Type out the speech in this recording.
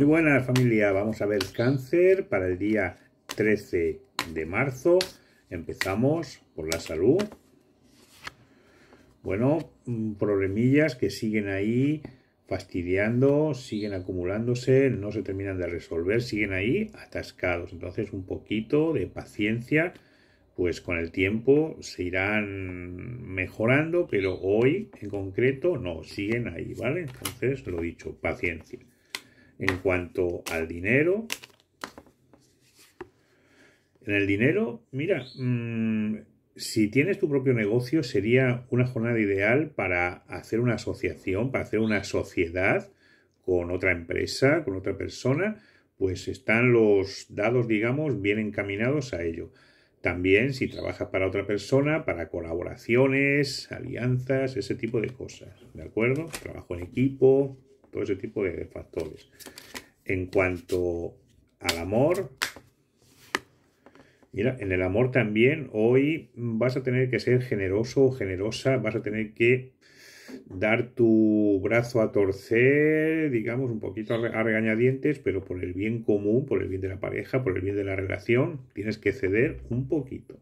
Muy buenas familia, vamos a ver cáncer para el día 13 de marzo. Empezamos por la salud. Bueno, mm, problemillas que siguen ahí fastidiando, siguen acumulándose, no se terminan de resolver, siguen ahí atascados. Entonces un poquito de paciencia, pues con el tiempo se irán mejorando, pero hoy en concreto no, siguen ahí, ¿vale? Entonces lo dicho, paciencia en cuanto al dinero, en el dinero, mira, mm, si tienes tu propio negocio sería una jornada ideal para hacer una asociación, para hacer una sociedad con otra empresa, con otra persona, pues están los dados, digamos, bien encaminados a ello. También si trabajas para otra persona, para colaboraciones, alianzas, ese tipo de cosas, ¿de acuerdo? Trabajo en equipo, todo ese tipo de factores. En cuanto al amor, mira, en el amor también hoy vas a tener que ser generoso o generosa, vas a tener que dar tu brazo a torcer, digamos, un poquito a regañadientes, pero por el bien común, por el bien de la pareja, por el bien de la relación, tienes que ceder un poquito.